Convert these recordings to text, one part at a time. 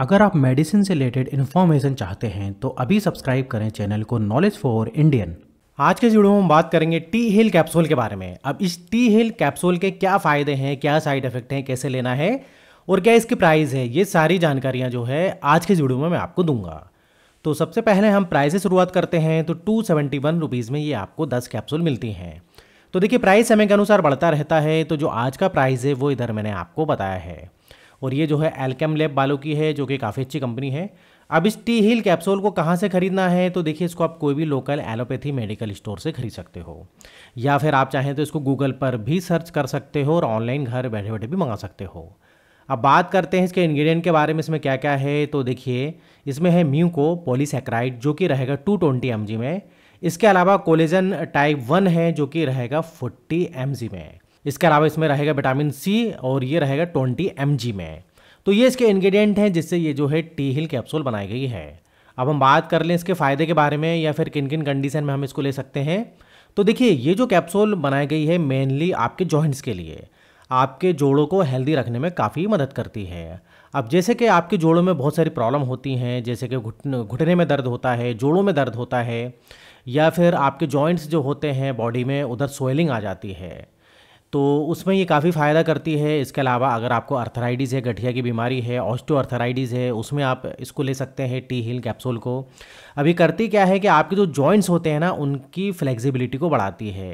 अगर आप मेडिसिन से रिलेटेड इन्फॉर्मेशन चाहते हैं तो अभी सब्सक्राइब करें चैनल को नॉलेज फॉर इंडियन आज के वीडियो में हम बात करेंगे टी हिल कैप्सूल के बारे में अब इस टी हिल कैप्सूल के क्या फ़ायदे हैं क्या साइड इफेक्ट हैं कैसे लेना है और क्या इसकी प्राइस है ये सारी जानकारियाँ जो है आज के वीडियो में मैं आपको दूंगा तो सबसे पहले हम प्राइस से शुरुआत करते हैं तो टू सेवेंटी वन रुपीज़ में ये आपको दस कैप्सूल मिलती हैं तो देखिए प्राइस समय के अनुसार बढ़ता रहता है तो जो आज का प्राइस है वो इधर मैंने आपको बताया है और ये जो है एल्केम लैब वालों की है जो कि काफ़ी अच्छी कंपनी है अब इस टी हिल कैप्सूल को कहाँ से खरीदना है तो देखिए इसको आप कोई भी लोकल एलोपैथी मेडिकल स्टोर से खरीद सकते हो या फिर आप चाहें तो इसको गूगल पर भी सर्च कर सकते हो और ऑनलाइन घर बैठे बैठे भी मंगा सकते हो अब बात करते हैं इसके इंग्रेडिएंट के बारे में इसमें क्या क्या है तो देखिए इसमें है म्यू को पोलीसेक्राइड जो कि रहेगा टू ट्वेंटी में इसके अलावा कोलेजन टाइप वन है जो कि रहेगा फोर्टी एम में इसके अलावा इसमें रहेगा विटामिन सी और ये रहेगा ट्वेंटी एम में तो ये इसके इन्ग्रीडियंट हैं जिससे ये जो है टी हिल कैप्सूल बनाई गई है अब हम बात कर लें इसके फ़ायदे के बारे में या फिर किन किन कंडीशन में हम इसको ले सकते हैं तो देखिए ये जो कैप्सूल बनाई गई है मेनली आपके जॉइंट्स के लिए आपके जोड़ों को हेल्दी रखने में काफ़ी मदद करती है अब जैसे कि आपके जोड़ों में बहुत सारी प्रॉब्लम होती हैं जैसे कि घुटने घुटने में दर्द होता है जोड़ों में दर्द होता है या फिर आपके जॉइंट्स जो होते हैं बॉडी में उधर सोइलिंग आ जाती है तो उसमें ये काफ़ी फ़ायदा करती है इसके अलावा अगर आपको अर्थराइटिस है गठिया की बीमारी है ऑस्टो अर्थराइटिस है उसमें आप इसको ले सकते हैं टी हिल कैप्सूल को अभी करती क्या है कि आपके जो जॉइंट्स होते हैं ना उनकी फ्लेक्सिबिलिटी को बढ़ाती है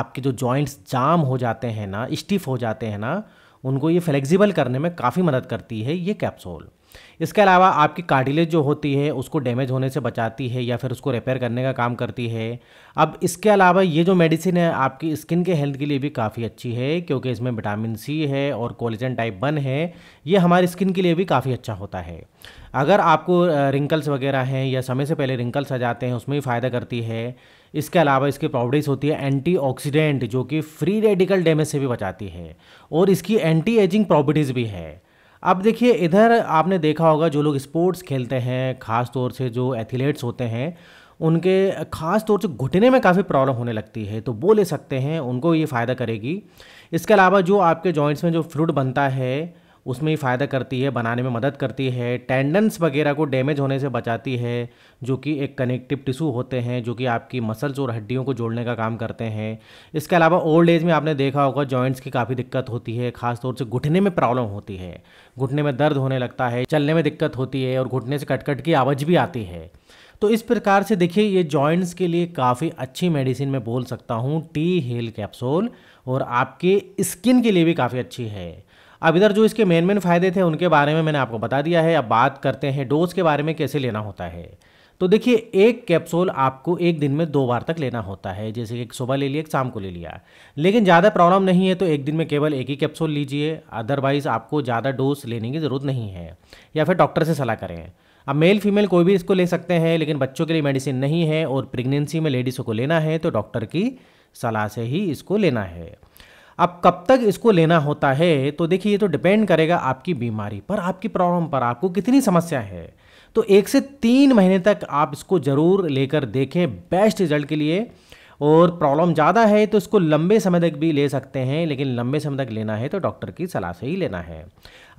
आपके जो जॉइंट्स जाम हो जाते हैं ना स्टिफ हो जाते हैं ना उनको ये फ्लेक्सिबल करने में काफ़ी मदद करती है ये कैप्सूल इसके अलावा आपकी कार्टिलेज जो होती है उसको डैमेज होने से बचाती है या फिर उसको रिपेयर करने का काम करती है अब इसके अलावा ये जो मेडिसिन है आपकी स्किन के हेल्थ के लिए भी काफ़ी अच्छी है क्योंकि इसमें विटामिन सी है और कोलेजन टाइप वन है ये हमारी स्किन के लिए भी काफ़ी अच्छा होता है अगर आपको रिंकल्स वगैरह हैं या समय से पहले रिंकल्स आ जाते हैं उसमें भी फ़ायदा करती है इसके अलावा इसकी प्रॉपर्टीज़ होती है एंटीऑक्सीडेंट जो कि फ्री रेडिकल डैमेज से भी बचाती है और इसकी एंटी एजिंग प्रॉपर्टीज़ भी है अब देखिए इधर आपने देखा होगा जो लोग स्पोर्ट्स खेलते हैं ख़ास तौर से जो एथलीट्स होते हैं उनके ख़ास तौर से घुटने में काफ़ी प्रॉब्लम होने लगती है तो वो ले सकते हैं उनको ये फ़ायदा करेगी इसके अलावा जो आपके जॉइंट्स में जो फ्रूट बनता है उसमें ही फ़ायदा करती है बनाने में मदद करती है टेंडन्स वगैरह को डैमेज होने से बचाती है जो कि एक कनेक्टिव टिशू होते हैं जो कि आपकी मसल्स और हड्डियों को जोड़ने का काम करते हैं इसके अलावा ओल्ड एज में आपने देखा होगा जॉइंट्स की काफ़ी दिक्कत होती है खासतौर से घुटने में प्रॉब्लम होती है घुटने में दर्द होने लगता है चलने में दिक्कत होती है और घुटने से कटकट की आवाज़ भी आती है तो इस प्रकार से देखिए ये जॉइंट्स के लिए काफ़ी अच्छी मेडिसिन मैं बोल सकता हूँ टी हेल कैप्सूल और आपके स्किन के लिए भी काफ़ी अच्छी है अब इधर जो इसके मेन मेन फ़ायदे थे उनके बारे में मैंने आपको बता दिया है अब बात करते हैं डोज के बारे में कैसे लेना होता है तो देखिए एक कैप्सूल आपको एक दिन में दो बार तक लेना होता है जैसे कि सुबह ले लिया एक शाम को ले लिया लेकिन ज़्यादा प्रॉब्लम नहीं है तो एक दिन में केवल एक ही कैप्सूल लीजिए अदरवाइज़ आपको ज़्यादा डोज लेने की ज़रूरत नहीं है या फिर डॉक्टर से सलाह करें अब मेल फीमेल कोई भी इसको ले सकते हैं लेकिन बच्चों के लिए मेडिसिन नहीं है और प्रेगनेंसी में लेडीज़ों को लेना है तो डॉक्टर की सलाह से ही इसको लेना है अब कब तक इसको लेना होता है तो देखिए ये तो डिपेंड करेगा आपकी बीमारी पर आपकी प्रॉब्लम पर आपको कितनी समस्या है तो एक से तीन महीने तक आप इसको ज़रूर लेकर देखें बेस्ट रिजल्ट के लिए और प्रॉब्लम ज़्यादा है तो इसको लंबे समय तक भी ले सकते हैं लेकिन लंबे समय तक लेना है तो डॉक्टर की सलाह से ही लेना है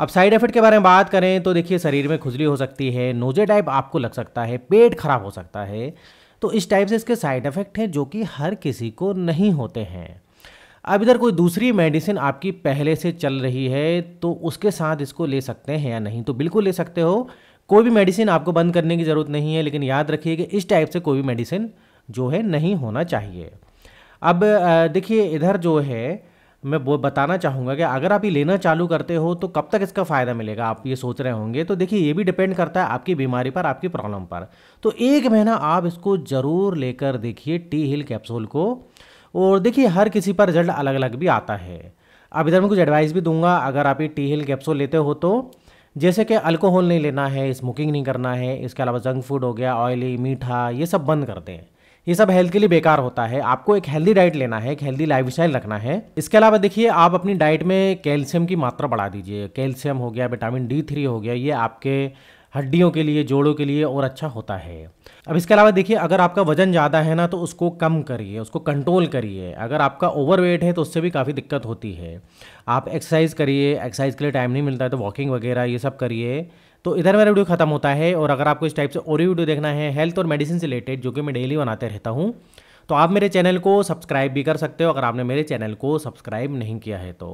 अब साइड इफेक्ट के बारे में बात करें तो देखिए शरीर में खुजली हो सकती है नोजे टाइप आपको लग सकता है पेट खराब हो सकता है तो इस टाइप से इसके साइड इफेक्ट हैं जो कि हर किसी को नहीं होते हैं अब इधर कोई दूसरी मेडिसिन आपकी पहले से चल रही है तो उसके साथ इसको ले सकते हैं या नहीं तो बिल्कुल ले सकते हो कोई भी मेडिसिन आपको बंद करने की ज़रूरत नहीं है लेकिन याद रखिए कि इस टाइप से कोई भी मेडिसिन जो है नहीं होना चाहिए अब देखिए इधर जो है मैं वो बताना चाहूँगा कि अगर आप ये लेना चालू करते हो तो कब तक इसका फ़ायदा मिलेगा आप ये सोच रहे होंगे तो देखिए ये भी डिपेंड करता है आपकी बीमारी पर आपकी प्रॉब्लम पर तो एक महीना आप इसको ज़रूर लेकर देखिए टी हिल कैप्सूल को और देखिए हर किसी पर रिजल्ट अलग अलग भी आता है अब इधर मैं कुछ एडवाइस भी दूंगा अगर आप ये टी हिल कैप्सूल लेते हो तो जैसे कि अल्कोहल नहीं लेना है स्मोकिंग नहीं करना है इसके अलावा जंक फूड हो गया ऑयली मीठा ये सब बंद कर दें ये सब हेल्थ के लिए बेकार होता है आपको एक हेल्दी डाइट लेना है एक हेल्दी लाइफ स्टाइल रखना है इसके अलावा देखिए आप अपनी डाइट में कैल्शियम की मात्रा बढ़ा दीजिए कैल्शियम हो गया विटामिन डी थ्री हो गया ये आपके हड्डियों के लिए जोड़ों के लिए और अच्छा होता है अब इसके अलावा देखिए अगर आपका वजन ज़्यादा है ना तो उसको कम करिए उसको कंट्रोल करिए अगर आपका ओवरवेट है तो उससे भी काफ़ी दिक्कत होती है आप एक्सरसाइज करिए एक्सरसाइज के लिए टाइम नहीं मिलता है तो वॉकिंग वगैरह ये सब करिए तो इधर मेरा वीडियो खत्म होता है और अगर आपको इस टाइप से और वीडियो देखना है हेल्थ और मेडिसिन से रिलेटेड जो कि मैं डेली बनाते रहता हूँ तो आप मेरे चैनल को सब्सक्राइब भी कर सकते हो अगर आपने मेरे चैनल को सब्सक्राइब नहीं किया है तो